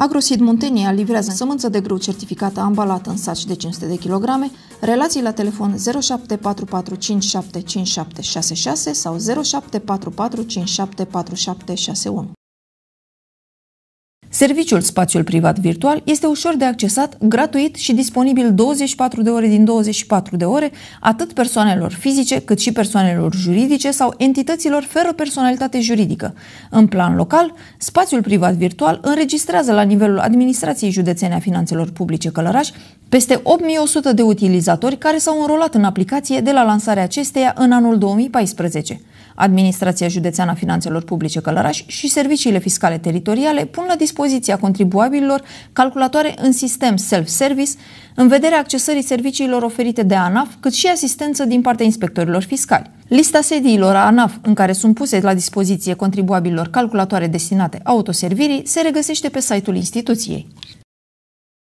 Agrosid Muntenia livrează sămânță de grâu certificată ambalată în saci de 500 de kg, relații la telefon 0744575766 sau 0744574761. Serviciul Spațiul Privat Virtual este ușor de accesat, gratuit și disponibil 24 de ore din 24 de ore, atât persoanelor fizice cât și persoanelor juridice sau entităților fără personalitate juridică. În plan local, Spațiul Privat Virtual înregistrează la nivelul administrației județene a finanțelor publice Călăraș peste 8100 de utilizatori care s-au înrolat în aplicație de la lansarea acesteia în anul 2014. Administrația Județeană a Finanțelor Publice Călăraș și serviciile fiscale teritoriale pun la dispoziția contribuabililor calculatoare în sistem self-service în vederea accesării serviciilor oferite de ANAF, cât și asistență din partea inspectorilor fiscali. Lista sediilor a ANAF în care sunt puse la dispoziție contribuabililor calculatoare destinate autoservirii se regăsește pe site-ul instituției.